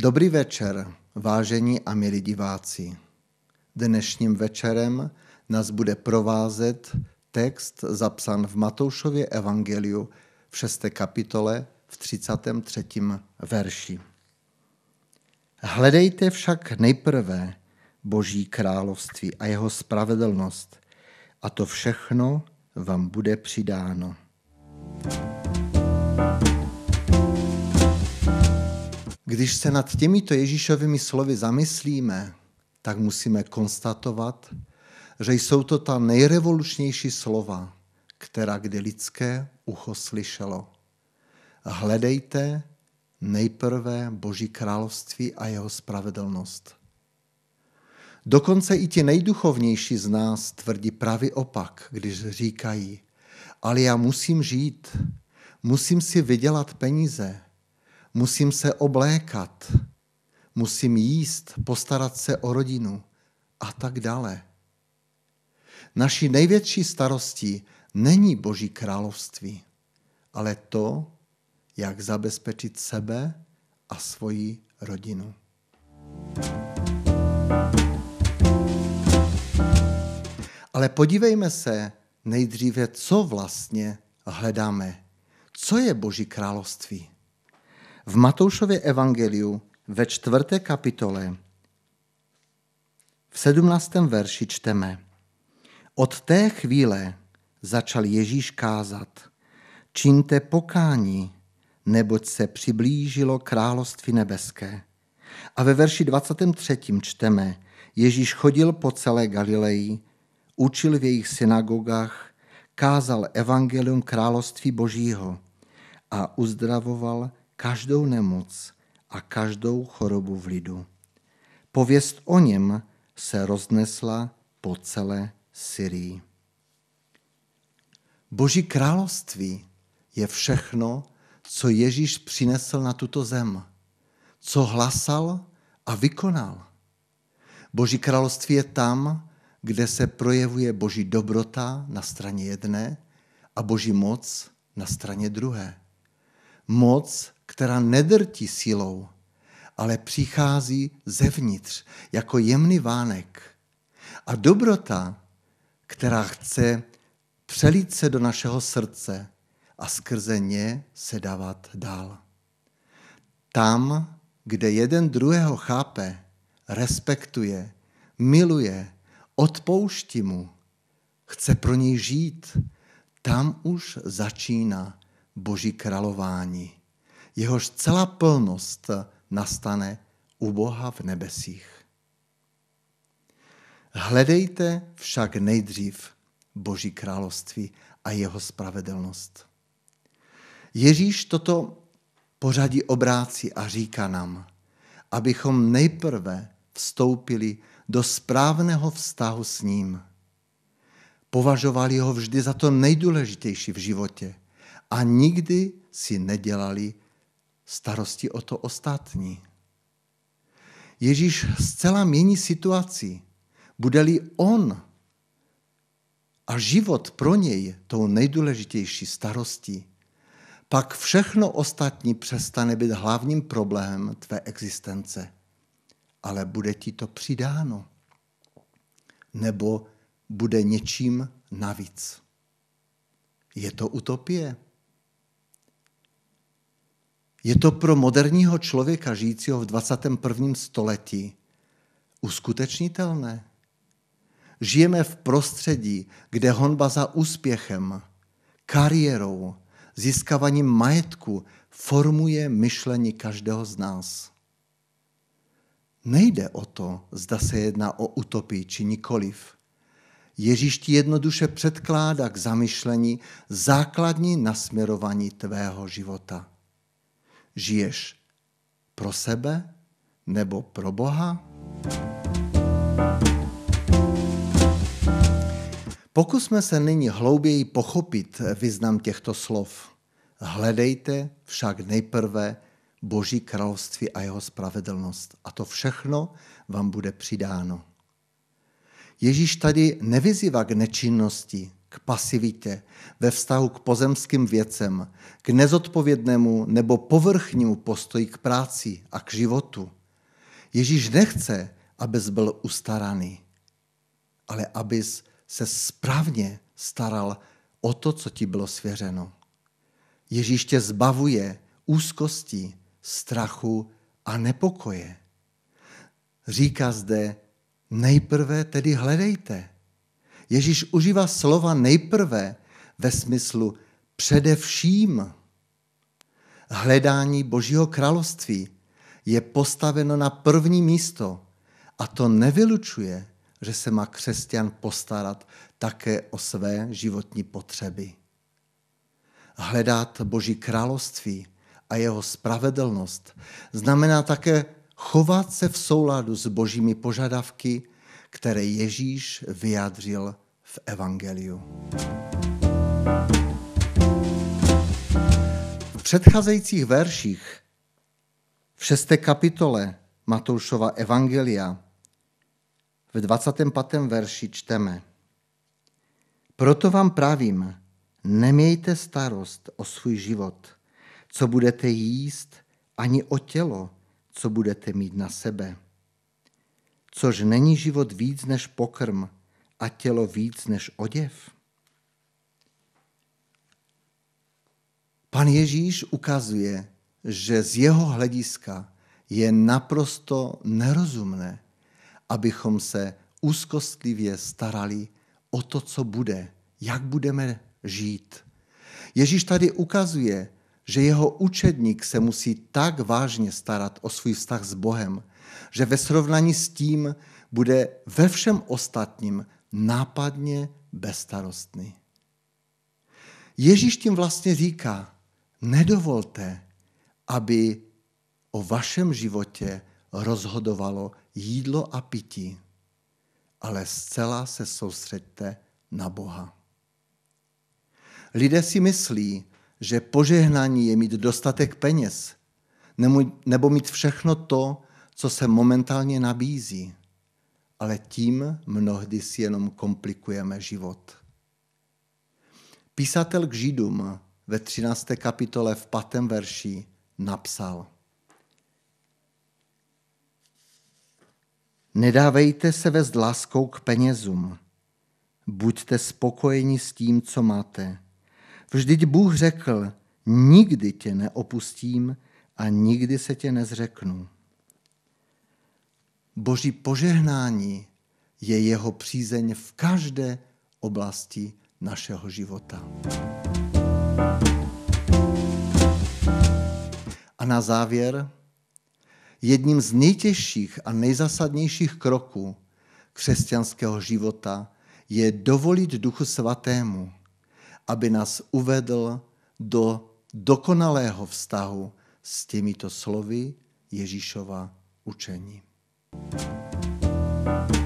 Dobrý večer, vážení a milí diváci. Dnešním večerem nás bude provázet text zapsan v Matoušově evangeliu v 6. kapitole v 33. verši. Hledejte však nejprve Boží království a jeho spravedlnost, a to všechno vám bude přidáno. thank you když se nad těmito Ježíšovými slovy zamyslíme, tak musíme konstatovat, že jsou to ta nejrevolučnější slova, která kdy lidské ucho slyšelo. Hledejte nejprve Boží království a jeho spravedlnost. Dokonce i ti nejduchovnější z nás tvrdí pravý opak, když říkají, ale já musím žít, musím si vydělat peníze, musím se oblékat, musím jíst, postarat se o rodinu a tak dále. Naší největší starostí není Boží království, ale to, jak zabezpečit sebe a svoji rodinu. Ale podívejme se nejdříve, co vlastně hledáme. Co je Boží království? v Matoušově evangeliu ve čtvrté kapitole v sedmnáctém verši čteme. Od té chvíle začal Ježíš kázat. Činte pokání, neboť se přiblížilo království nebeské. A ve verši 23. čteme, Ježíš chodil po celé Galileji, učil v jejich synagogách, kázal evangelium království božího a uzdravoval každou nemoc a každou chorobu v lidu. Pověst o něm se roznesla po celé Syrii. Boží království je všechno, co Ježíš přinesl na tuto zem, co hlasal a vykonal. Boží království je tam, kde se projevuje boží dobrota na straně jedné a boží moc na straně druhé. Moc která nedrtí silou, ale přichází zevnitř jako jemný vánek. A dobrota, která chce přelít se do našeho srdce a skrze ně se dávat dál. Tam, kde jeden druhého chápe, respektuje, miluje, odpouští mu, chce pro něj žít, tam už začíná Boží králování jehož celá plnost nastane u Boha v nebesích. Hledejte však nejdřív Boží království a jeho spravedlnost. Ježíš toto pořadí obrácí a říká nám, abychom nejprve vstoupili do správného vztahu s ním. Považovali ho vždy za to nejdůležitější v životě a nikdy si nedělali starosti o to ostatní. Ježíš zcela mění situaci. Bude-li on a život pro něj tou nejdůležitější starostí, pak všechno ostatní přestane být hlavním problémem tvé existence, ale bude ti to přidáno nebo bude něčím navíc. Je to utopie. Je to pro moderního člověka žijícího v 21. století uskutečnitelné? Žijeme v prostředí, kde honba za úspěchem, kariérou, získáváním majetku formuje myšlení každého z nás. Nejde o to, zda se jedná o utopii či nikoliv. Ježíš ti jednoduše předkládá k zamyšlení základní nasměrování tvého života. Žiješ pro sebe nebo pro Boha? Pokusme se nyní hlouběji pochopit význam těchto slov. Hledejte však nejprve Boží království a jeho spravedlnost a to všechno vám bude přidáno. Ježíš tady nevyzývá k nečinnosti, k pasivitě ve vztahu k pozemským věcem, k nezodpovědnému nebo povrchnímu postoji k práci a k životu. Ježíš nechce, abys byl ustaraný, ale abys se správně staral o to, co ti bylo svěřeno. Ježíš tě zbavuje úzkosti, strachu a nepokoje. Říká zde, nejprve tedy hledejte Ježíš užívá slova nejprve ve smyslu především. Hledání Božího království je postaveno na první místo a to nevylučuje, že se má křesťan postarat také o své životní potřeby. Hledat Boží království a jeho spravedlnost znamená také chovat se v souladu s božími požadavky které Ježíš vyjádřil v Evangeliu. V předcházejících verších v šesté kapitole Matoušova Evangelia v 25. verši čteme. Proto vám pravím, nemějte starost o svůj život, co budete jíst, ani o tělo, co budete mít na sebe což není život víc než pokrm a tělo víc než oděv? Pan Ježíš ukazuje, že z jeho hlediska je naprosto nerozumné, abychom se úzkostlivě starali o to, co bude, jak budeme žít. Ježíš tady ukazuje, že jeho učedník se musí tak vážně starat o svůj vztah s Bohem, že ve srovnání s tím bude ve všem ostatním nápadně bezstarostný. Ježíš tím vlastně říká, nedovolte, aby o vašem životě rozhodovalo jídlo a pití, ale zcela se soustřeďte na Boha. Lidé si myslí, že požehnání je mít dostatek peněz nebo mít všechno to, co se momentálně nabízí, ale tím mnohdy si jenom komplikujeme život. Písatel k Židům ve 13. kapitole v 5. verši napsal Nedávejte se vést láskou k penězům. Buďte spokojeni s tím, co máte. Vždyť Bůh řekl, nikdy tě neopustím a nikdy se tě nezřeknu. Boží požehnání je jeho přízeň v každé oblasti našeho života. A na závěr, jedním z nejtěžších a nejzasadnějších kroků křesťanského života je dovolit Duchu Svatému, aby nás uvedl do dokonalého vztahu s těmito slovy Ježíšova učení. Thank you